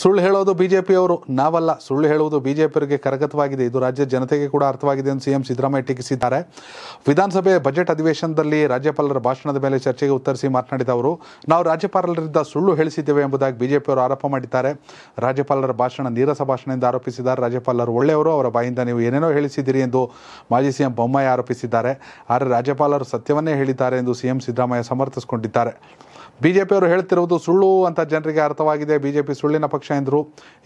ಸುಳ್ಳು ಹೇಳೋದು B J ಪಿಯವರು ನಾವಲ್ಲ ಸುಳ್ಳು ಹೇಳುವುದು ಬಿ ಜೆ ಕರಗತವಾಗಿದೆ ಇದು ರಾಜ್ಯ ಜನತೆಗೆ ಕೂಡ ಅರ್ಥವಾಗಿದೆ ಎಂದು ಸಿಎಂ ಸಿದ್ದರಾಮಯ್ಯ ಟೀಕಿಸಿದ್ದಾರೆ ವಿಧಾನಸಭೆ ಬಜೆಟ್ ಅಧಿವೇಶನದಲ್ಲಿ ರಾಜ್ಯಪಾಲರ ಭಾಷಣದ ಮೇಲೆ ಚರ್ಚೆಗೆ ಉತ್ತರಿಸಿ ಮಾತನಾಡಿದ ಅವರು ನಾವು ರಾಜ್ಯಪಾಲರಿಂದ ಸುಳ್ಳು ಹೇಳಿಸಿದ್ದೇವೆ ಎಂಬುದಾಗಿ ಬಿಜೆಪಿಯವರು ಆರೋಪ ಮಾಡಿದ್ದಾರೆ ರಾಜ್ಯಪಾಲರ ಭಾಷಣ ನೀರಸ ಭಾಷಣ ಎಂದು ಆರೋಪಿಸಿದ್ದಾರೆ ರಾಜ್ಯಪಾಲರು ಒಳ್ಳೆಯವರು ಅವರ ಬಾಯಿಂದ ನೀವು ಏನೇನೋ ಹೇಳಿಸಿದ್ದೀರಿ ಎಂದು ಮಾಜಿ ಸಿಎಂ ಬೊಮ್ಮಾಯಿ ಆರೋಪಿಸಿದ್ದಾರೆ ಆದರೆ ರಾಜ್ಯಪಾಲರು ಸತ್ಯವನ್ನೇ ಹೇಳಿದ್ದಾರೆ ಎಂದು ಸಿಎಂ ಸಿದ್ದರಾಮಯ್ಯ ಸಮರ್ಥಿಸಿಕೊಂಡಿದ್ದಾರೆ ಬಿ ಜೆ ಪಿಯವರು ಹೇಳ್ತಿರುವುದು ಸುಳ್ಳು ಅಂತ ಜನರಿಗೆ ಅರ್ಥವಾಗಿದೆ ಬಿ ಜೆ ಪಿ ಸುಳ್ಳಿನ ಪಕ್ಷ ಎಂದರು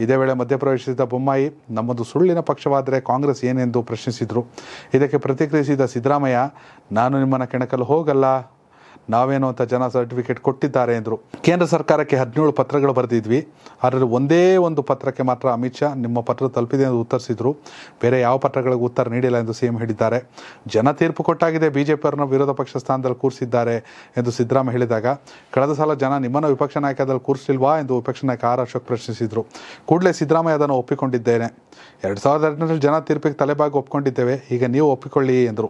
ಇದೇ ವೇಳೆ ಮಧ್ಯಪ್ರವೇಶಿಸಿದ ಬೊಮ್ಮಾಯಿ ನಮ್ಮದು ಸುಳ್ಳಿನ ಪಕ್ಷವಾದರೆ ಕಾಂಗ್ರೆಸ್ ಏನೆಂದು ಪ್ರಶ್ನಿಸಿದರು ಇದಕ್ಕೆ ಪ್ರತಿಕ್ರಿಯಿಸಿದ ಸಿದ್ದರಾಮಯ್ಯ ನಾನು ನಿಮ್ಮನ್ನು ಕೆಣಕಲು ಹೋಗಲ್ಲ ನಾವೇನೋ ಅಂತ ಜನ ಸರ್ಟಿಫಿಕೇಟ್ ಕೊಟ್ಟಿದ್ದಾರೆ ಎಂದರು ಕೇಂದ್ರ ಸರ್ಕಾರಕ್ಕೆ ಹದಿನೇಳು ಪತ್ರಗಳು ಬರೆದಿದ್ವಿ ಅದರಲ್ಲಿ ಒಂದೇ ಒಂದು ಪತ್ರಕ್ಕೆ ಮಾತ್ರ ಅಮಿತ್ ಶಾ ನಿಮ್ಮ ಪತ್ರ ತಲುಪಿದೆ ಎಂದು ಉತ್ತರಿಸಿದರು ಬೇರೆ ಯಾವ ಪತ್ರಗಳಿಗೆ ಉತ್ತರ ನೀಡಿಲ್ಲ ಎಂದು ಸಿಎಂ ಹೇಳಿದ್ದಾರೆ ಜನ ತೀರ್ಪು ಕೊಟ್ಟಾಗಿದೆ ಬಿಜೆಪಿ ಅವರನ್ನು ವಿರೋಧ ಪಕ್ಷ ಸ್ಥಾನದಲ್ಲಿ ಕೂರಿಸಿದ್ದಾರೆ ಎಂದು ಸಿದ್ದರಾಮಯ್ಯ ಹೇಳಿದಾಗ ಕಳೆದ ಸಲ ಜನ ನಿಮ್ಮನ್ನು ವಿಪಕ್ಷ ನಾಯಕದಲ್ಲಿ ಕೂರಿಸಿಲ್ವಾ ಎಂದು ವಿಪಕ್ಷ ನಾಯಕ ಆರ್ ಅಶೋಕ್ ಪ್ರಶ್ನಿಸಿದರು ಕೂಡಲೇ ಸಿದ್ದರಾಮಯ್ಯ ಅದನ್ನು ಒಪ್ಪಿಕೊಂಡಿದ್ದೇನೆ ಎರಡು ಸಾವಿರದ ಹದಿನೆಂಟರಲ್ಲಿ ಜನ ತೀರ್ಪಿಗೆ ತಲೆಬಾಗಿ ಒಪ್ಪಿಕೊಂಡಿದ್ದೇವೆ ಈಗ ನೀವು ಒಪ್ಪಿಕೊಳ್ಳಿ ಎಂದರು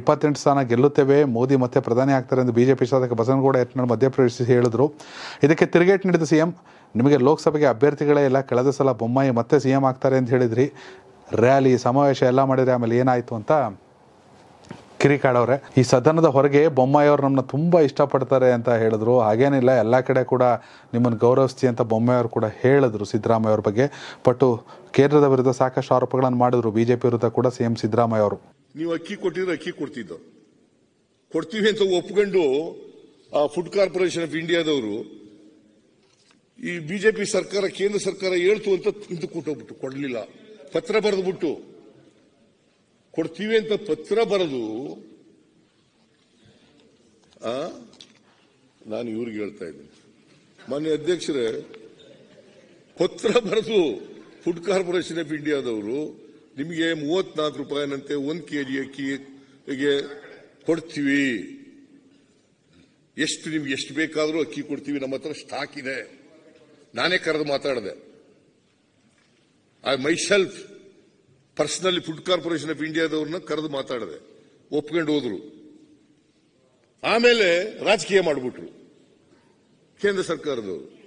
ಇಪ್ಪತ್ತೆಂಟು ಸ್ಥಾನ ಗೆಲ್ಲುತ್ತೇವೆ ಮೋದಿ ಮತ್ತೆ ಪ್ರಧಾನಿ ಆಗ್ತಾರೆ ಎಂದು ಬಿ ಬಿಜೆಪಿ ಶಾಸಕ ಬಸನಗೌಡ ಯತ್ನಾಳ್ ಮಧ್ಯಪ್ರವೇಶಿಸಿ ಹೇಳಿದ್ರು ಇದಕ್ಕೆ ತಿರುಗೇಟು ನೀಡಿದ ಸಿಎಂ ನಿಮಗೆ ಲೋಕಸಭೆಗೆ ಅಭ್ಯರ್ಥಿಗಳೇ ಇಲ್ಲ ಕಳೆದ ಸಲ ಬೊಮ್ಮಾಯಿ ಮತ್ತೆ ಸಿಎಂ ಆಗ್ತಾರೆ ಅಂತ ಹೇಳಿದ್ರಿ ರ್ಯಾಲಿ ಸಮಾವೇಶ ಎಲ್ಲ ಮಾಡಿದ್ರೆ ಆಮೇಲೆ ಏನಾಯಿತು ಅಂತ ಕಿರಿಕಾಡವ್ರೆ ಈ ಸದನದ ಹೊರಗೆ ಬೊಮ್ಮಾಯಿಯವ್ರು ನಮ್ಮನ್ನ ತುಂಬ ಇಷ್ಟಪಡ್ತಾರೆ ಅಂತ ಹೇಳಿದ್ರು ಹಾಗೇನಿಲ್ಲ ಎಲ್ಲ ಕಡೆ ಕೂಡ ನಿಮ್ಮನ್ನು ಗೌರವಿಸ್ತಿ ಅಂತ ಬೊಮ್ಮಾಯಿಯವರು ಕೂಡ ಹೇಳಿದ್ರು ಸಿದ್ದರಾಮಯ್ಯ ಅವ್ರ ಬಗ್ಗೆ ಪಟ್ಟು ಕೇಂದ್ರದ ವಿರುದ್ಧ ಸಾಕಷ್ಟು ಆರೋಪಗಳನ್ನು ಮಾಡಿದ್ರು ಬಿಜೆಪಿ ವಿರುದ್ಧ ಕೂಡ ಸಿಎಂ ಸಿದ್ದರಾಮಯ್ಯ ಅವರು ನೀವು ಅಕ್ಕಿ ಕೊಟ್ಟಿದ್ರೆ ಅಕ್ಕಿ ಕೊಡ್ತಿದ್ದು ಕೊಡ್ತೀವಿ ಅಂತ ಒಪ್ಕೊಂಡು ಆ ಫುಡ್ ಕಾರ್ಪೊರೇಷನ್ ಆಫ್ ಇಂಡಿಯಾದವರು ಈ ಬಿಜೆಪಿ ಸರ್ಕಾರ ಕೇಂದ್ರ ಸರ್ಕಾರ ಹೇಳ್ತು ಅಂತ ಇದು ಕೊಟ್ಟೋಗ್ಬಿಟ್ಟು ಕೊಡಲಿಲ್ಲ ಪತ್ರ ಬರೆದು ಬಿಟ್ಟು ಕೊಡ್ತೀವಿ ಅಂತ ಪತ್ರ ಬರೆದು ನಾನು ಇವ್ರಿಗೆ ಹೇಳ್ತಾ ಇದ್ದೀನಿ ಮಾನ್ಯ ಅಧ್ಯಕ್ಷರೇ ಪತ್ರ ಬರೆದು ಫುಡ್ ಕಾರ್ಪೊರೇಷನ್ ಆಫ್ ಇಂಡಿಯಾದವರು ನಿಮಗೆ ಮೂವತ್ನಾಲ್ಕು ರೂಪಾಯಿನಂತೆ ಒಂದು ಕೆ ಜಿ ಅಕ್ಕಿಗೆ ಕೊಡ್ತೀವಿ ಎಷ್ಟು ನಿಮ್ಗೆ ಎಷ್ಟು ಬೇಕಾದರೂ ಅಕ್ಕಿ ಕೊಡ್ತೀವಿ ನಮ್ಮ ಹತ್ರ ಸ್ಟಾಕ್ ಇದೆ ನಾನೇ ಕರೆದು ಮಾತಾಡಿದೆ I myself personally food corporation of ಇಂಡಿಯಾದವ್ರನ್ನ ಕರೆದು ಮಾತಾಡಿದೆ ಒಪ್ಕೊಂಡು ಹೋದ್ರು ಆಮೇಲೆ ರಾಜಕೀಯ ಮಾಡಿಬಿಟ್ರು ಕೇಂದ್ರ ಸರ್ಕಾರದವರು